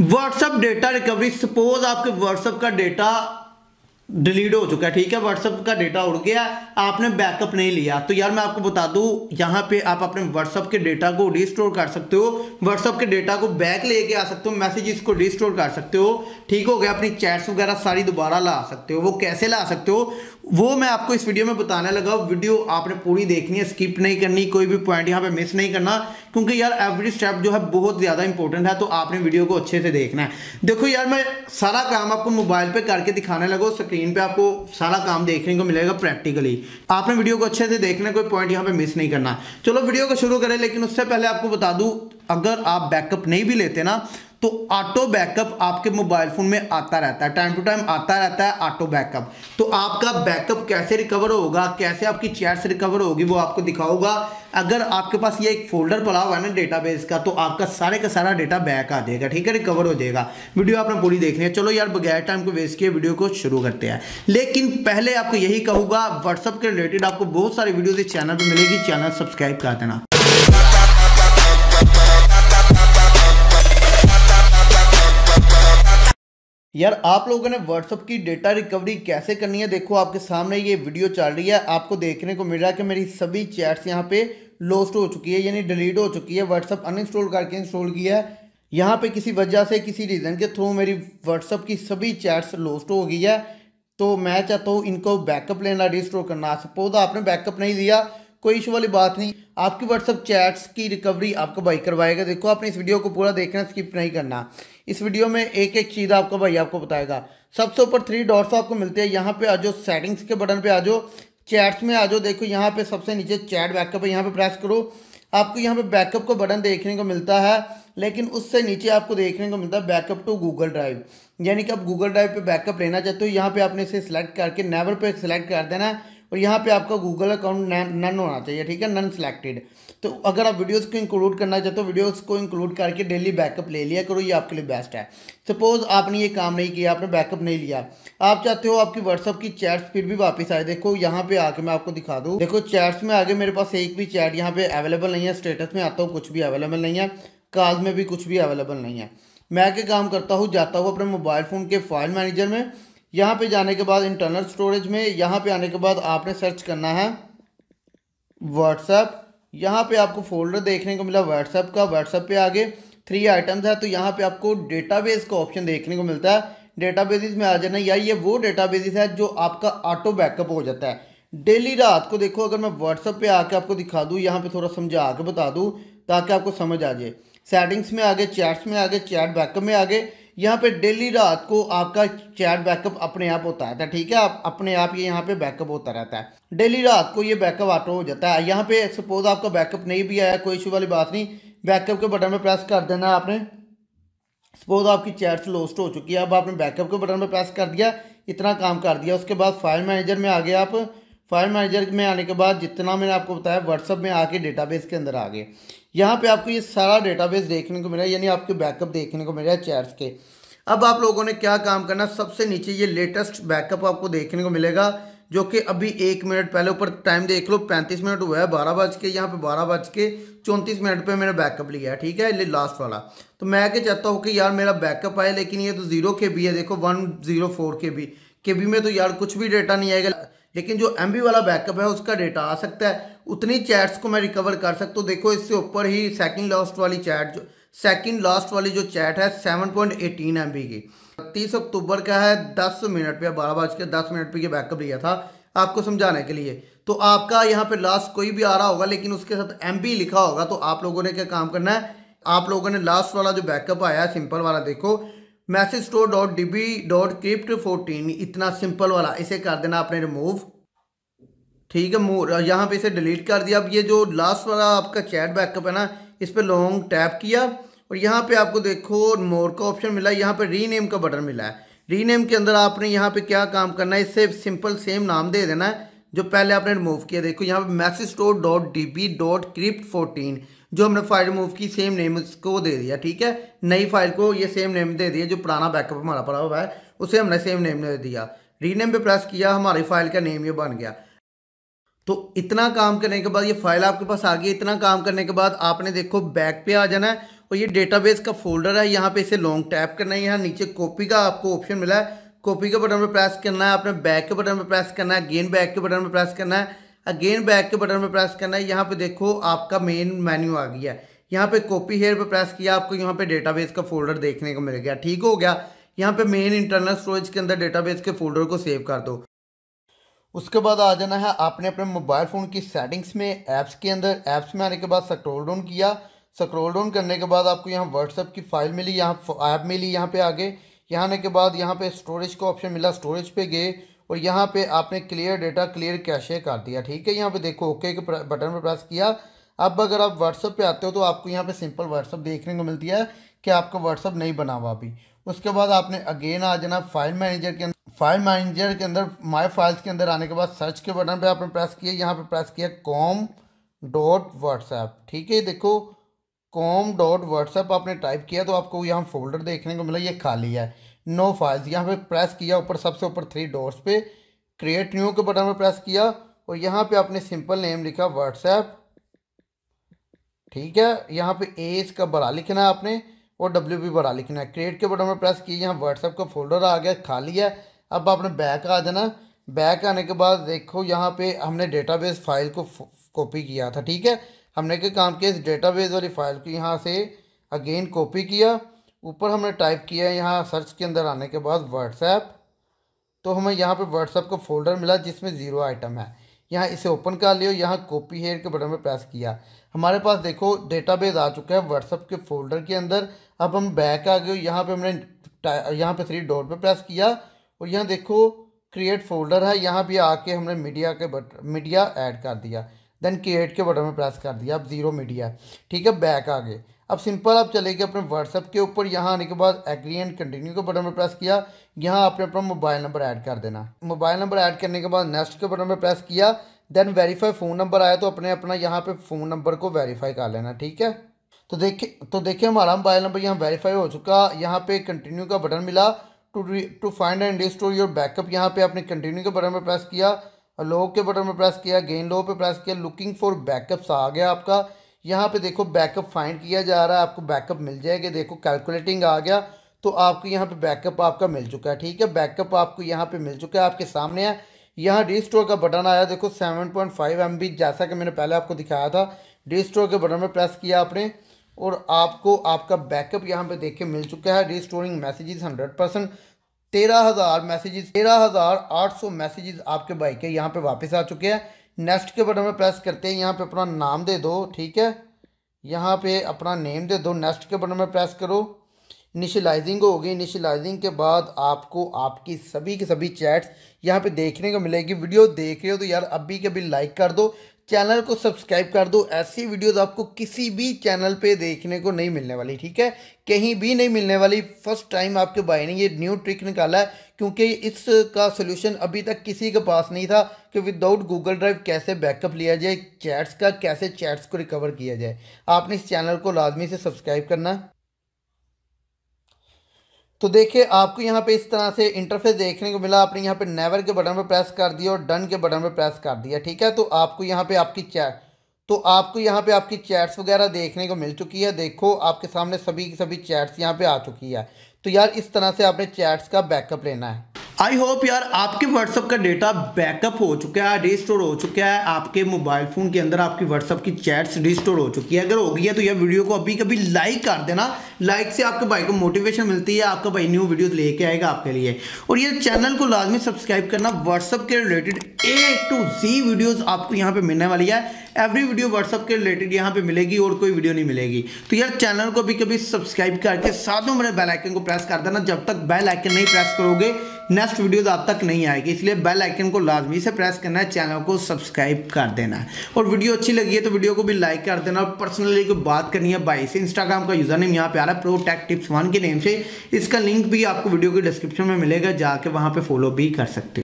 WhatsApp data recovery suppose आपके WhatsApp का data delete हो चुका है ठीक है व्हाट्सएप का डेटा उड़ गया आपने बैकअप नहीं लिया तो यार मैं आपको बता दू यहाँ पे आप अपने व्हाट्सअप के डेटा को रिस्टोर कर सकते हो व्हाट्सएप के डेटा को बैक लेके आ सकते हो मैसेजेस को रिस्टोर कर सकते हो ठीक हो गया अपनी चैट्स वगैरह सारी दोबारा ला सकते हो वो कैसे ला सकते हो वो मैं आपको इस वीडियो में बताने लगा वीडियो आपने पूरी देखनी है स्किप नहीं करनी कोई भी पॉइंट यहाँ पे मिस नहीं करना क्योंकि यार एवरी स्टेप जो है बहुत ज़्यादा इंपॉर्टेंट है तो आपने वीडियो को अच्छे से देखना है देखो यार मैं सारा काम आपको मोबाइल पे करके दिखाने लगा स्क्रीन पे आपको सारा काम देखने को मिलेगा प्रैक्टिकली आपने वीडियो को अच्छे से देखना कोई पॉइंट यहाँ पर मिस नहीं करना चलो वीडियो को शुरू करें लेकिन उससे पहले आपको बता दूँ अगर आप बैकअप नहीं भी लेते ना तो ऑटो बैकअप आपके मोबाइल फ़ोन में आता रहता है टाइम टू टाइम आता रहता है ऑटो बैकअप तो आपका बैकअप कैसे रिकवर होगा कैसे आपकी चैट्स रिकवर होगी वो आपको दिखाऊंगा अगर आपके पास ये एक फोल्डर पड़ा हुआ है ना डेटाबेस का तो आपका सारे का सारा डेटा बैक आ जाएगा ठीक है रिकवर हो जाएगा वीडियो आपने पूरी देखनी है चलो यार बगैर टाइम को वेस्ट किए वीडियो को शुरू करते हैं लेकिन पहले आपको यही कहूँगा व्हाट्सअप के रिलेटेड आपको बहुत सारी वीडियो इस चैनल पर मिलेगी चैनल सब्सक्राइब कर देना यार आप लोगों ने व्हाट्सअप की डेटा रिकवरी कैसे करनी है देखो आपके सामने ये वीडियो चल रही है आपको देखने को मिल रहा है कि मेरी सभी चैट्स यहाँ पे लॉस्ट हो चुकी है यानी डिलीट हो चुकी है व्हाट्सअप अनइंस्टॉल करके इंस्टॉल किया है यहाँ पे किसी वजह से किसी रीज़न के थ्रू मेरी व्हाट्सअप की सभी चैट्स लॉस्ट हो गई है तो मैं चाहता हूँ इनको बैकअप लेना रिस्टोर करना सपोज आपने बैकअप नहीं लिया कोई इशू वाली बात नहीं आपकी व्हाट्सअप चैट्स की रिकवरी आपका भाई करवाएगा देखो आपने इस वीडियो को पूरा देखना स्किप नहीं करना इस वीडियो में एक एक चीज़ आपका भाई आपको बताएगा सबसे ऊपर थ्री डॉट्स आपको मिलते हैं यहाँ पे आ जाओ सेटिंग्स के बटन पे आ जाओ चैट्स में आ जाओ देखो यहाँ पे सबसे नीचे चैट बैकअप है यहाँ पे प्रेस करो आपको यहाँ पे बैकअप का बटन देखने को मिलता है लेकिन उससे नीचे आपको देखने को मिलता है बैकअप टू गूगल ड्राइव यानी कि आप गूगल ड्राइव पे बैकअप लेना चाहते हो यहाँ पे आपने इसे सिलेक्ट करके नेवर पे सेलेक्ट कर देना है और यहाँ पे आपका गूगल अकाउंट नन होना चाहिए ठीक है नन सिलेक्टेड तो अगर आप वीडियोस को इंक्लूड करना चाहते हो वीडियोस को इंक्लूड करके डेली बैकअप ले लिया करो ये आपके लिए बेस्ट है सपोज़ आपने ये काम नहीं किया आपने बैकअप नहीं लिया आप चाहते हो आपकी व्हाट्सअप की चैट्स फिर भी वापस आए देखो यहाँ पे आके मैं आपको दिखा दूँ देखो चैट्स में आगे मेरे पास एक भी चैट यहाँ पे अवेलेबल नहीं है स्टेटस में आता हूँ कुछ भी अवेलेबल नहीं है कॉल में भी कुछ भी अवेलेबल नहीं है मैं क्या काम करता हूँ जाता हूँ अपने मोबाइल फ़ोन के फाइल मैनेजर में यहाँ पे जाने के बाद इंटरनल स्टोरेज में यहाँ पे आने के बाद आपने सर्च करना है व्हाट्सएप यहाँ पे आपको फोल्डर देखने को मिला व्हाट्सएप का व्हाट्सएप पे आगे थ्री आइटम्स है तो यहाँ पे आपको डेटाबेस का ऑप्शन देखने को मिलता है डेटाबेसिस में आ जाना यार ये वो डेटाबेसिस है जो आपका ऑटो बैकअप हो जाता है डेली रात को देखो अगर मैं व्हाट्सअप पे आके आपको दिखा दूँ यहाँ पे थोड़ा समझा के बता दूँ ताकि आपको समझ आ जाए सेटिंग्स में आगे चैट्स में आगे चैट बैकअप में आगे यहाँ पे डेली रात को आपका चैट बैकअप अपने आप होता रहता है ठीक है आप अपने आप ये यहाँ पे बैकअप होता रहता है डेली रात को ये बैकअप ऑटो हो जाता है यहाँ पे सपोज आपका बैकअप नहीं भी आया कोई इशू वाली बात नहीं बैकअप के बटन पर प्रेस कर देना आपने सपोज आपकी चैट्स लोस्ट हो चुकी है अब आपने बैकअप के बटन पर प्रेस कर दिया इतना काम कर दिया उसके बाद फाइल मैनेजर में आ गए आप फाइल मैनेजर में आने के बाद जितना मैंने आपको बताया व्हाट्सअप में आके डेटाबेस के अंदर आ गए यहाँ पे आपको ये सारा डेटाबेस देखने को मिला यानी आपके बैकअप देखने को मिला चेयर्स के अब आप लोगों ने क्या काम करना सबसे नीचे ये लेटेस्ट बैकअप आपको देखने को मिलेगा जो कि अभी एक मिनट पहले ऊपर टाइम देख लो पैंतीस मिनट हुआ है बारह बज के यहाँ पे बारह बज के चौंतीस मिनट पे मेरा बैकअप लिया है ठीक है ले लास्ट वाला तो मैं क्या चाहता हूँ कि यार मेरा बैकअप आए लेकिन ये तो जीरो के बी है देखो one zero four K B K B में तो यार कुछ भी डेटा नहीं आएगा लेकिन जो एम वाला बैकअप है उसका डेटा आ सकता है उतनी चैट्स को मैं रिकवर कर सकता हूँ देखो इससे ऊपर ही सेकंड लास्ट वाली चैट जो सेकंड लास्ट वाली जो चैट है 7.18 पॉइंट की तीस अक्टूबर का है दस मिनट पे बारह बज के दस मिनट पे ये बैकअप लिया था आपको समझाने के लिए तो आपका यहाँ पे लास्ट कोई भी आ रहा होगा लेकिन उसके साथ एम लिखा होगा तो आप लोगों ने क्या काम करना है आप लोगों ने लास्ट वाला जो बैकअप आया सिंपल वाला देखो message store dot D B dot crypt fourteen इतना सिंपल वाला इसे कर देना आपने रिमूव ठीक है यहाँ पे इसे डिलीट कर दिया अब ये जो लास्ट वाला आपका चैट बैकअप है ना इस पर लॉन्ग टैप किया और यहाँ पे आपको देखो मोर का ऑप्शन मिला यहाँ पर रीनेम का बटन मिला है रीनेम के अंदर आपने यहाँ पे क्या काम करना है इससे सिंपल सेम नाम दे देना है जो पहले आपने रिमूव किया देखो यहाँ पे message store dot D B dot crypt fourteen जो हमने फाइल रिमूव की सेम नेम उसको दे दिया ठीक है नई फाइल को ये सेम नेम दे दिया जो पुराना बैकअप हमारा पड़ा हुआ है उसे हमने सेम नेम दे दिया रीनेम पे प्रेस किया हमारी फाइल का नेम ये बन गया तो इतना काम करने के बाद ये फाइल आपके पास आ गई इतना काम करने के बाद आपने देखो बैक पे आ जाना है और ये डेटाबेस का फोल्डर है यहाँ पे इसे लॉन्ग टैप करना है यहाँ नीचे कॉपी का आपको ऑप्शन मिला है कॉपी के बटन पर प्रेस करना है आपने बैक के बटन पर प्रेस करना है गेन बैक के बटन पर प्रेस करना है अगेन बैक के बटन पर प्रेस करना है यहाँ पे देखो आपका मेन मेन्यू आ गया है यहाँ पे कॉपी हेयर पे प्रेस किया आपको यहाँ पे डेटाबेस का फोल्डर देखने को मिल गया ठीक हो गया यहाँ पे मेन इंटरनल स्टोरेज के अंदर डेटाबेस के फोल्डर को सेव कर दो उसके बाद आ जाना है आपने अपने मोबाइल फ़ोन की सेटिंग्स में ऐप्स के अंदर ऐप्स में आने के बाद सक्रोल डाउन किया सक्रोल डाउन करने के बाद आपको यहाँ व्हाट्सअप की फ़ाइल मिली यहाँ ऐप मिली यहाँ पे आगे यहाँ आने के बाद यहाँ पे स्टोरेज का ऑप्शन मिला स्टोरेज पे गए और यहाँ पे आपने क्लियर डेटा क्लियर कैशे कर दिया ठीक है यहाँ पे देखो ओके के बटन पर प्रेस किया अब अगर आप व्हाट्सअप पे आते हो तो आपको यहाँ पे सिंपल व्हाट्सअप देखने को मिलती है कि आपका व्हाट्सअप नहीं बना हुआ अभी उसके बाद आपने अगेन आ जाना फाइल मैनेजर के अंदर फाइल मैनेजर के अंदर माय फाइल्स के अंदर आने के बाद सर्च के बटन पे आपने प्रेस किया यहाँ पे प्रेस किया कॉम डॉट व्हाट्सएप ठीक है देखो कॉम डॉट व्हाट्सएप आपने टाइप किया तो आपको यहाँ फोल्डर देखने को मिला ये खाली है नो फाइल्स यहाँ पे प्रेस किया ऊपर सबसे ऊपर थ्री डोर्स पे क्रिएट न्यू के बटन पे प्रेस किया और यहाँ पे आपने सिंपल नेम लिखा व्हाट्सएप ठीक है यहाँ पे ए का बड़ा लिखना है आपने और डब्ल्यू भी बड़ा लिखना है क्रिएट के बटन पर प्रेस किया यहाँ व्हाट्सएप का फोल्डर आ गया खाली है अब आपने बैक आ जाना बैक आने के बाद देखो यहाँ पे हमने डेटा फाइल को कॉपी किया था ठीक है हमने के काम किया इस डेटाबेस वाली फाइल को यहाँ से अगेन कॉपी किया ऊपर हमने टाइप किया है यहाँ सर्च के अंदर आने के बाद व्हाट्सएप तो हमें यहाँ पर व्हाट्सएप का फोल्डर मिला जिसमें ज़ीरो आइटम है यहाँ इसे ओपन कर लियो यहाँ कॉपी हेयर के बटन पर प्रेस किया हमारे पास देखो डेटाबेस आ चुका है व्हाट्सअप के फोल्डर के अंदर अब हम बैक आ गए यहाँ पे हमने यहाँ पे थ्री डॉट पे प्रेस किया और यहाँ देखो क्रिएट फोल्डर है यहाँ भी आके हमने मीडिया के बट मीडिया ऐड कर दिया देन क्रिएट के बटन में प्रेस कर दिया अब ज़ीरो मीडिया ठीक है बैक आ गए अब सिंपल आप चले गए अपने व्हाट्सअप के ऊपर यहाँ आने के बाद एग्री एंड कंटिन्यू के बटन पर प्रेस किया यहाँ आपने अपना मोबाइल नंबर ऐड कर देना मोबाइल नंबर ऐड करने के बाद नेक्स्ट के बटन पर प्रेस किया देन वेरीफाई फ़ोन नंबर आया तो अपने अपना यहाँ पे फ़ोन नंबर को वेरीफाई कर लेना ठीक है तो देखिए तो देखिए हमारा मोबाइल नंबर यहाँ वेरीफाई हो चुका यहाँ पे कंटिन्यू का बटन मिला to to find and restore your backup यहाँ पे आपने कंटिन्यू के बटन पर प्रेस किया लो के बटन पर प्रेस किया गेन लो पे प्रेस किया लुकिंग फॉर बैकअप्स आ गया आपका यहाँ पे देखो बैकअप फाइंड किया जा रहा है आपको बैकअप मिल जाएगा देखो कैलकुलेटिंग आ गया तो आपको यहाँ पे बैकअप आपका मिल चुका है ठीक है बैकअप आपको यहाँ पे मिल चुका है आपके सामने है यहाँ डी स्टोर का बटन आया देखो seven point five M B जैसा कि मैंने पहले आपको दिखाया था डी स्टोर के बटन में प्रेस किया आपने और आपको आपका बैकअप यहाँ पे देख के मिल चुका है restoring messages hundred percent तेरह हज़ार मैसेजेस तेरह हज़ार आठ सौ मैसेजेस आपके बाइक के यहाँ पे वापस आ चुके हैं नेक्स्ट के बटन पर प्रेस करते हैं यहाँ पे अपना नाम दे दो ठीक है यहाँ पे अपना नेम दे दो नेक्स्ट के बटन पर प्रेस करो इनिशलाइजिंग होगी इनिशलाइजिंग के बाद आपको आपकी सभी के सभी चैट्स यहाँ पे देखने को मिलेगी वीडियो देख रहे हो तो यार अभी के अभी लाइक कर दो चैनल को सब्सक्राइब कर दो ऐसी वीडियोस आपको किसी भी चैनल पे देखने को नहीं मिलने वाली ठीक है कहीं भी नहीं मिलने वाली फर्स्ट टाइम आपके भाई ने ये न्यू ट्रिक निकाला है क्योंकि इसका सोल्यूशन अभी तक किसी के पास नहीं था कि विदाउट गूगल ड्राइव कैसे बैकअप लिया जाए चैट्स का कैसे चैट्स को रिकवर किया जाए आपने इस चैनल को लाजमी से सब्सक्राइब करना तो देखिए आपको यहाँ पे इस तरह से इंटरफेस देखने को मिला आपने यहाँ पे नेवर के बटन पर प्रेस कर दिया और डन के बटन पर प्रेस कर दिया ठीक है तो आपको यहाँ पे आपकी चैट तो आपको यहाँ पे आपकी चैट्स वगैरह देखने को मिल चुकी है देखो आपके सामने सभी सभी चैट्स यहाँ पे आ चुकी है तो यार इस तरह से आपने चैट्स का बैकअप लेना है आई होप यार आपके व्हाट्सअप का डेटा बैकअप हो चुका है रिस्टोर हो चुका है आपके मोबाइल फ़ोन के अंदर आपकी व्हाट्सअप की चैट्स रिस्टोर हो चुकी है अगर हो गई है तो यह वीडियो को अभी कभी लाइक कर देना लाइक से आपके भाई को मोटिवेशन मिलती है आपका भाई न्यू वीडियोस लेके आएगा आपके लिए और ये चैनल को लाजमी सब्सक्राइब करना व्हाट्सअप के related A to Z videos आपको यहाँ पर मिलने वाली है एवरी वीडियो व्हाट्सअप के रिलेटेड यहाँ पे मिलेगी और कोई वीडियो नहीं मिलेगी तो यार चैनल को भी कभी सब्सक्राइब करके साथ में मेरे बेल आइकन को प्रेस कर देना जब तक बेल आइकन नहीं प्रेस करोगे नेक्स्ट वीडियोज आप तक नहीं आएगी इसलिए बेल आइकन को लाजमी से प्रेस करना है चैनल को सब्सक्राइब कर देना है और वीडियो अच्छी लगी है तो वीडियो को भी लाइक कर देना और पर्सनली कोई बात करनी है बाई से इंस्टाग्राम का यूज़र नेम यहाँ पे आ रहा है प्रो टेक टिप्स वन के नेम से इसका लिंक भी आपको वीडियो के डिस्क्रिप्शन में मिलेगा जाके वहाँ पर फॉलो भी कर सकते हो